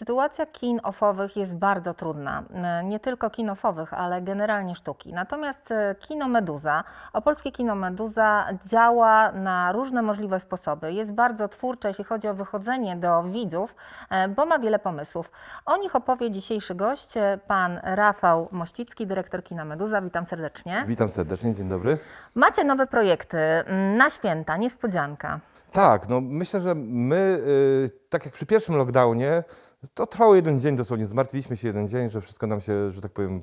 Sytuacja kin jest bardzo trudna. E, nie tylko kin ale generalnie sztuki. Natomiast e, kino Meduza, opolskie kino Meduza działa na różne możliwe sposoby. Jest bardzo twórcze, jeśli chodzi o wychodzenie do widzów, e, bo ma wiele pomysłów. O nich opowie dzisiejszy gość, pan Rafał Mościcki, dyrektor kina Meduza. Witam serdecznie. Witam serdecznie, dzień dobry. Macie nowe projekty na święta, niespodzianka. Tak, no myślę, że my, y, tak jak przy pierwszym lockdownie, to trwało jeden dzień dosłownie, zmartwiliśmy się jeden dzień, że wszystko nam się, że tak powiem,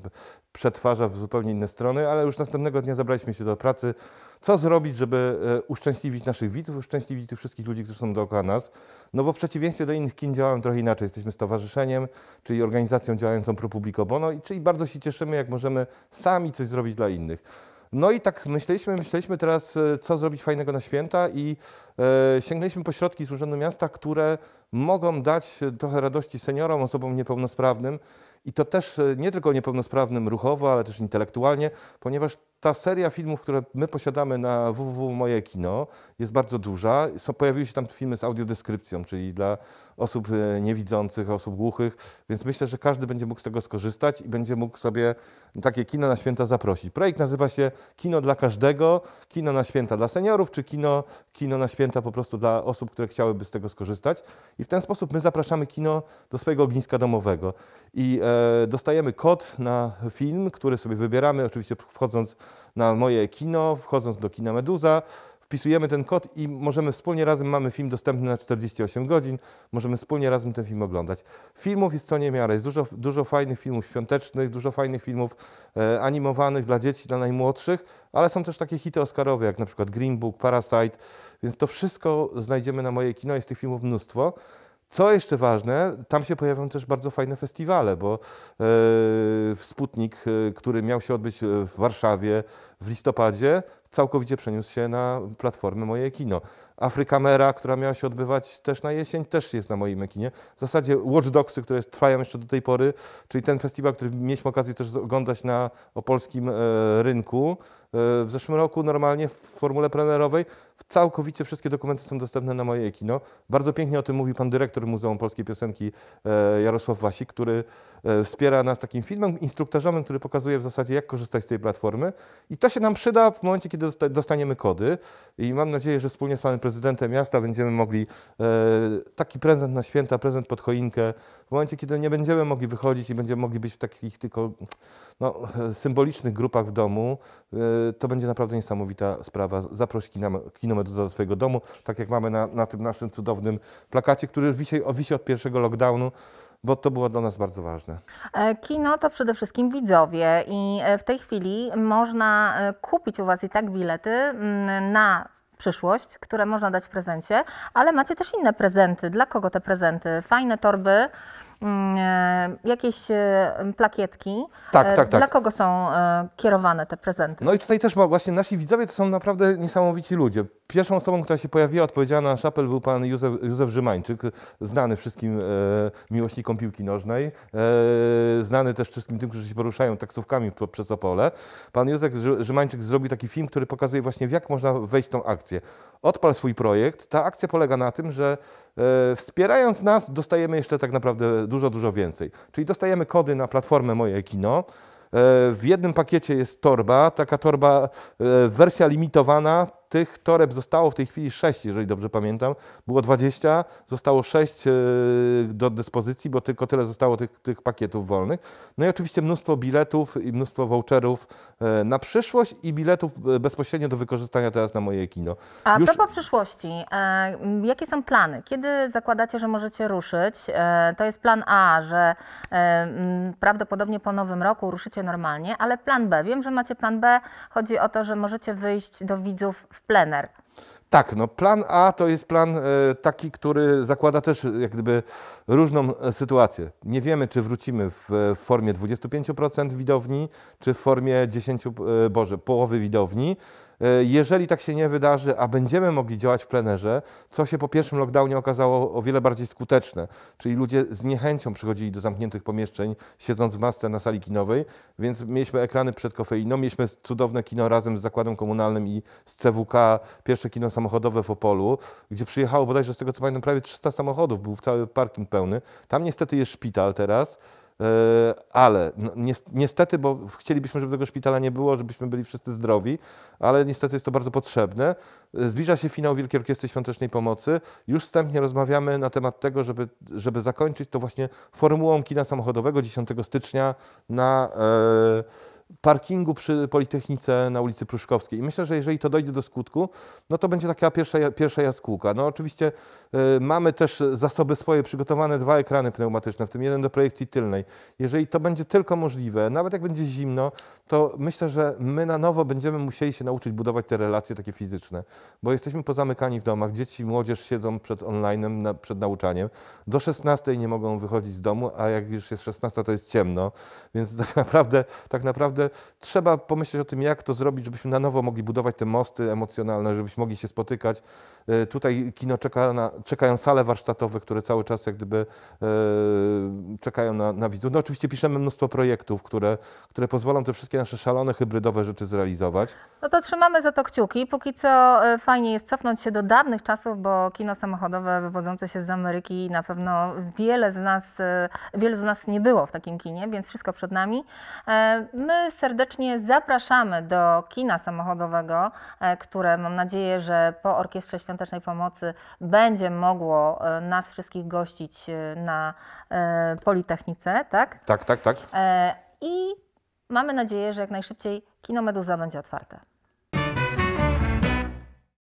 przetwarza w zupełnie inne strony, ale już następnego dnia zabraliśmy się do pracy. Co zrobić, żeby e, uszczęśliwić naszych widzów, uszczęśliwić tych wszystkich ludzi, którzy są dookoła nas? No bo w przeciwieństwie do innych kin działamy trochę inaczej. Jesteśmy stowarzyszeniem, czyli organizacją działającą pro publico bono, i czyli bardzo się cieszymy, jak możemy sami coś zrobić dla innych. No i tak myśleliśmy, myśleliśmy teraz, e, co zrobić fajnego na święta i e, sięgnęliśmy po środki z Urzędu Miasta, które mogą dać trochę radości seniorom, osobom niepełnosprawnym. I to też e, nie tylko niepełnosprawnym ruchowo, ale też intelektualnie, ponieważ ta seria filmów, które my posiadamy na www Moje Kino jest bardzo duża. Są, pojawiły się tam filmy z audiodeskrypcją, czyli dla osób e, niewidzących, osób głuchych, więc myślę, że każdy będzie mógł z tego skorzystać i będzie mógł sobie takie kino na święta zaprosić. Projekt nazywa się Kino dla każdego, kino na święta dla seniorów, czy kino, kino na święta po prostu dla osób, które chciałyby z tego skorzystać. I w ten sposób my zapraszamy kino do swojego ogniska domowego i e, dostajemy kod na film, który sobie wybieramy, oczywiście wchodząc na moje kino, wchodząc do kina Meduza, wpisujemy ten kod i możemy wspólnie razem, mamy film dostępny na 48 godzin, możemy wspólnie razem ten film oglądać. Filmów jest co niemiara, jest dużo, dużo fajnych filmów świątecznych, dużo fajnych filmów e, animowanych dla dzieci, dla najmłodszych, ale są też takie hity oscarowe, jak na przykład Green Book, Parasite, więc to wszystko znajdziemy na moje kino, jest tych filmów mnóstwo. Co jeszcze ważne, tam się pojawią też bardzo fajne festiwale, bo e, Sputnik, e, który miał się odbyć e, w Warszawie w listopadzie, całkowicie przeniósł się na platformę Moje Kino. Afrykamera, która miała się odbywać też na jesień, też jest na moim ekinie. W zasadzie Watch Dogsy, które trwają jeszcze do tej pory, czyli ten festiwal, który mieliśmy okazję też oglądać na opolskim rynku w zeszłym roku normalnie w formule plenerowej, Całkowicie wszystkie dokumenty są dostępne na moje kino. Bardzo pięknie o tym mówi pan dyrektor Muzeum Polskiej Piosenki e, Jarosław Wasik, który e, wspiera nas takim filmem, instruktażowym, który pokazuje w zasadzie, jak korzystać z tej platformy. I to się nam przyda w momencie, kiedy dostaniemy kody. I mam nadzieję, że wspólnie z panem prezydentem miasta będziemy mogli e, taki prezent na święta, prezent pod choinkę, w momencie, kiedy nie będziemy mogli wychodzić i będziemy mogli być w takich tylko no, symbolicznych grupach w domu, to będzie naprawdę niesamowita sprawa. Zaproś kina, kilometr do swojego domu, tak jak mamy na, na tym naszym cudownym plakacie, który wisi, wisi od pierwszego lockdownu bo to było dla nas bardzo ważne. E, kino to przede wszystkim widzowie i e, w tej chwili można e, kupić u Was i tak bilety mm, na przyszłość, które można dać w prezencie, ale macie też inne prezenty. Dla kogo te prezenty? Fajne torby, Mm, e, jakieś e, plakietki. Tak, e, tak, tak. Dla kogo są kierowane te prezenty? No i tutaj też właśnie nasi widzowie to są naprawdę niesamowici ludzie. Pierwszą osobą, która się pojawiła, odpowiedziała na szapel, był pan Józef, Józef Rzymańczyk, znany wszystkim e, miłośnikom piłki nożnej, e, znany też wszystkim tym, którzy się poruszają taksówkami po, przez Opole. Pan Józef Rzymańczyk zrobił taki film, który pokazuje właśnie, w jak można wejść w tą akcję. Odpal swój projekt. Ta akcja polega na tym, że e, wspierając nas, dostajemy jeszcze tak naprawdę dużo, dużo więcej. Czyli dostajemy kody na platformę Moje Kino. E, w jednym pakiecie jest torba, taka torba, e, wersja limitowana, tych toreb zostało w tej chwili 6, jeżeli dobrze pamiętam. Było 20, zostało 6 e, do dyspozycji, bo tylko tyle zostało tych, tych pakietów wolnych. No i oczywiście mnóstwo biletów i mnóstwo voucherów e, na przyszłość i biletów e, bezpośrednio do wykorzystania teraz na moje kino. A Już... propos przyszłości, jakie są plany? Kiedy zakładacie, że możecie ruszyć? to jest plan A, że prawdopodobnie po nowym roku ruszycie normalnie, ale plan B, wiem, że macie plan B, chodzi o to, że możecie wyjść do widzów w plener. Tak, no plan A to jest plan e, taki, który zakłada też jak gdyby różną e, sytuację. Nie wiemy, czy wrócimy w e, formie 25% widowni, czy w formie 10, boże, połowy widowni. E, jeżeli tak się nie wydarzy, a będziemy mogli działać w plenerze, co się po pierwszym lockdownie okazało o wiele bardziej skuteczne, czyli ludzie z niechęcią przychodzili do zamkniętych pomieszczeń, siedząc w masce na sali kinowej, więc mieliśmy ekrany przed kofeiną, mieliśmy cudowne kino razem z Zakładem Komunalnym i z CWK, pierwsze kino samochodowe w Opolu, gdzie przyjechało bodajże z tego co pamiętam prawie 300 samochodów, był cały parking pełny. Tam niestety jest szpital teraz, E, ale niestety, bo chcielibyśmy, żeby tego szpitala nie było, żebyśmy byli wszyscy zdrowi, ale niestety jest to bardzo potrzebne. E, zbliża się finał Wielkiej Orkiestry Świątecznej Pomocy. Już wstępnie rozmawiamy na temat tego, żeby, żeby zakończyć to właśnie formułą kina samochodowego 10 stycznia na... E, parkingu przy Politechnice na ulicy Pruszkowskiej. I myślę, że jeżeli to dojdzie do skutku, no to będzie taka pierwsza, pierwsza jaskółka. No oczywiście y, mamy też zasoby swoje przygotowane dwa ekrany pneumatyczne, w tym jeden do projekcji tylnej. Jeżeli to będzie tylko możliwe, nawet jak będzie zimno, to myślę, że my na nowo będziemy musieli się nauczyć budować te relacje takie fizyczne, bo jesteśmy pozamykani w domach, dzieci, młodzież siedzą przed online, na, przed nauczaniem. Do 16 nie mogą wychodzić z domu, a jak już jest 16, to jest ciemno, więc tak naprawdę, tak naprawdę naprawdę trzeba pomyśleć o tym, jak to zrobić, żebyśmy na nowo mogli budować te mosty emocjonalne, żebyśmy mogli się spotykać. E, tutaj kino czeka na, czekają sale warsztatowe, które cały czas jak gdyby e, czekają na, na widzów. No oczywiście piszemy mnóstwo projektów, które, które pozwolą te wszystkie nasze szalone, hybrydowe rzeczy zrealizować. No to trzymamy za to kciuki. Póki co e, fajnie jest cofnąć się do dawnych czasów, bo kino samochodowe wywodzące się z Ameryki na pewno wiele z nas, wielu z nas nie było w takim kinie, więc wszystko przed nami. My serdecznie zapraszamy do kina samochodowego, e, które mam nadzieję, że po Orkiestrze Świątecznej Pomocy będzie mogło e, nas wszystkich gościć e, na Politechnice, tak? Tak, tak, tak. I mamy nadzieję, że jak najszybciej kino Meduza będzie otwarte.